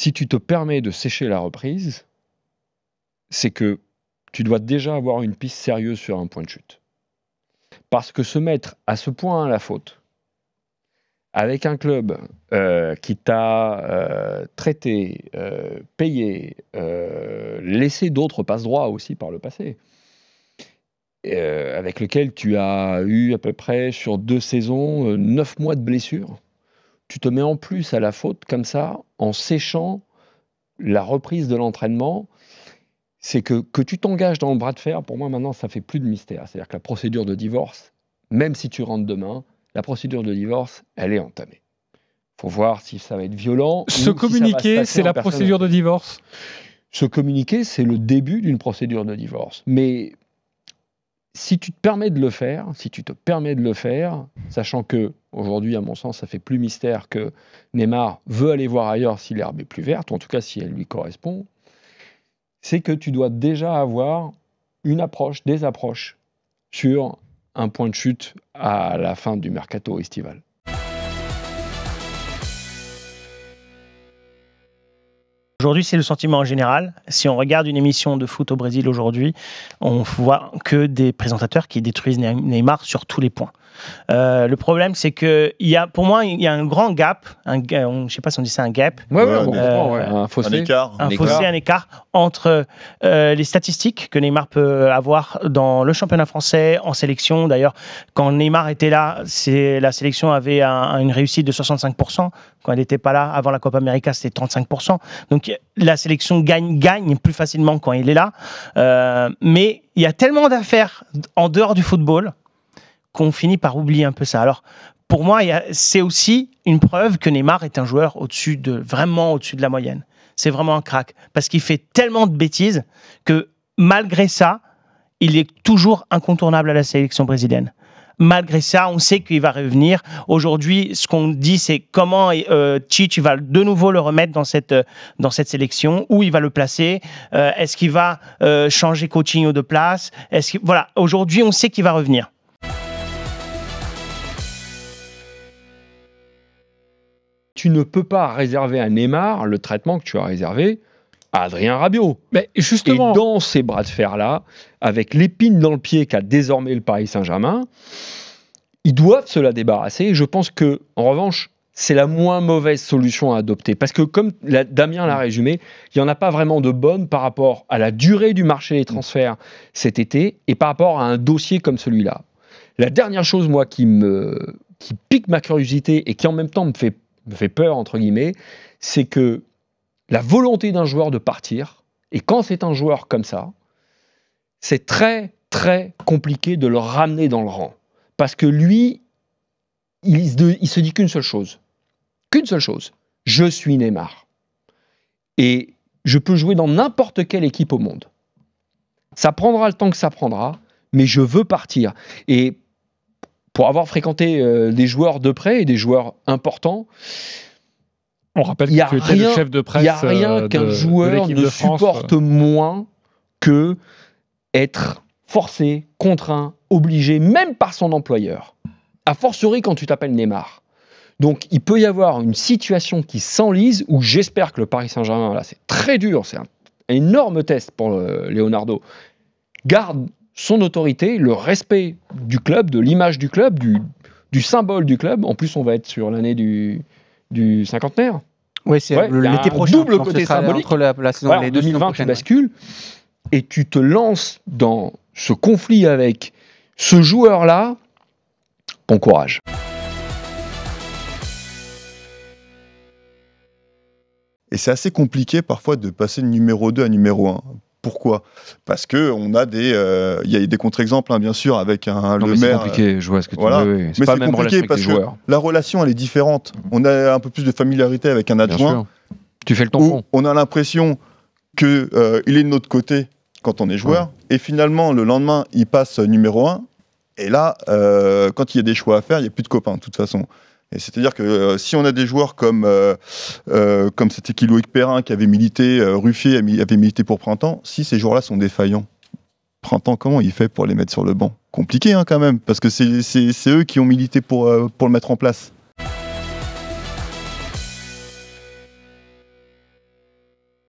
Si tu te permets de sécher la reprise, c'est que tu dois déjà avoir une piste sérieuse sur un point de chute. Parce que se mettre à ce point à la faute, avec un club euh, qui t'a euh, traité, euh, payé, laissé d'autres passe-droits aussi par le passé, avec lequel tu as eu à peu près sur deux saisons neuf mois de blessures, tu te mets en plus à la faute comme ça, en séchant la reprise de l'entraînement. C'est que, que tu t'engages dans le bras de fer, pour moi maintenant, ça fait plus de mystère. C'est-à-dire que la procédure de divorce, même si tu rentres demain, la procédure de divorce, elle est entamée. Il Faut voir si ça va être violent. Se communiquer, c'est la procédure de divorce. Se communiquer, c'est le début d'une procédure de divorce. Mais si tu te permets de le faire, si tu te permets de le faire, sachant que aujourd'hui, à mon sens, ça fait plus mystère que Neymar veut aller voir ailleurs si l'herbe est plus verte, ou en tout cas si elle lui correspond, c'est que tu dois déjà avoir une approche, des approches sur un point de chute à la fin du mercato estival. Aujourd'hui, c'est le sentiment en général. Si on regarde une émission de foot au Brésil aujourd'hui, on voit que des présentateurs qui détruisent Neymar sur tous les points. Euh, le problème, c'est que il y a, pour moi, il y a un grand gap. Un, je ne sais pas si on dit ça un gap. Un fossé. Un écart. Un, fossé, un écart entre euh, les statistiques que Neymar peut avoir dans le championnat français, en sélection. D'ailleurs, quand Neymar était là, la sélection avait une réussite de 65%. Quand elle n'était pas là, avant la Copa América, c'était 35%. Donc la sélection gagne, gagne plus facilement quand il est là. Euh, mais il y a tellement d'affaires en dehors du football qu'on finit par oublier un peu ça. Alors, pour moi, c'est aussi une preuve que Neymar est un joueur au-dessus de, vraiment au-dessus de la moyenne. C'est vraiment un crack. Parce qu'il fait tellement de bêtises que, malgré ça, il est toujours incontournable à la sélection brésilienne malgré ça, on sait qu'il va revenir. Aujourd'hui, ce qu'on dit, c'est comment euh, va de nouveau le remettre dans cette, euh, dans cette sélection, où il va le placer, euh, est-ce qu'il va euh, changer Coutinho de place, voilà, aujourd'hui, on sait qu'il va revenir. tu ne peux pas réserver à Neymar le traitement que tu as réservé à Adrien Rabiot. Mais justement. Et dans ces bras de fer-là, avec l'épine dans le pied qu'a désormais le Paris Saint-Germain, ils doivent se la débarrasser. je pense que, en revanche, c'est la moins mauvaise solution à adopter. Parce que, comme Damien l'a résumé, il n'y en a pas vraiment de bonne par rapport à la durée du marché des transferts cet été et par rapport à un dossier comme celui-là. La dernière chose, moi, qui me qui pique ma curiosité et qui en même temps me fait me fait peur, entre guillemets, c'est que la volonté d'un joueur de partir, et quand c'est un joueur comme ça, c'est très, très compliqué de le ramener dans le rang. Parce que lui, il, il se dit qu'une seule chose. Qu'une seule chose. Je suis Neymar. Et je peux jouer dans n'importe quelle équipe au monde. Ça prendra le temps que ça prendra, mais je veux partir. Et pour avoir fréquenté euh, des joueurs de près et des joueurs importants, on rappelle rien, chef de Il n'y a rien euh, qu'un joueur ne supporte euh. moins que être forcé, contraint, obligé, même par son employeur. A fortiori quand tu t'appelles Neymar. Donc il peut y avoir une situation qui s'enlise où j'espère que le Paris Saint-Germain, là c'est très dur, c'est un énorme test pour Leonardo, garde son autorité, le respect du club, de l'image du club, du, du, symbole du club. En plus, on va être sur l'année du, du cinquantenaire. Oui, c'est ouais, l'été prochain. Double côté symbolique. Entre la, saison, les 2020, tu bascule. et tu te lances dans ce conflit avec ce joueur-là. Bon courage. Et c'est assez compliqué parfois de passer de numéro 2 à numéro 1. Pourquoi Parce que on a des, euh, il y a des contre-exemples, hein, bien sûr, avec un le maire. C'est compliqué. je ce que tu veux. Mais c'est compliqué parce que la relation, elle est différente. On a un peu plus de familiarité avec un adjoint. Tu fais le tampon. On a l'impression que euh, il est de notre côté quand on est joueur, et finalement le lendemain, il passe numéro un. Et là, euh, quand il y a des choix à faire, il n'y a plus de copains, de toute façon c'est-à-dire que euh, si on a des joueurs comme euh, euh, comme c'était Kiloïc Perrin qui avait milité, Ruffier avait milité pour Printemps, si ces joueurs-là sont défaillants, Printemps comment il fait pour les mettre sur le banc Compliqué hein, quand même, parce que c'est eux qui ont milité pour le mettre en place.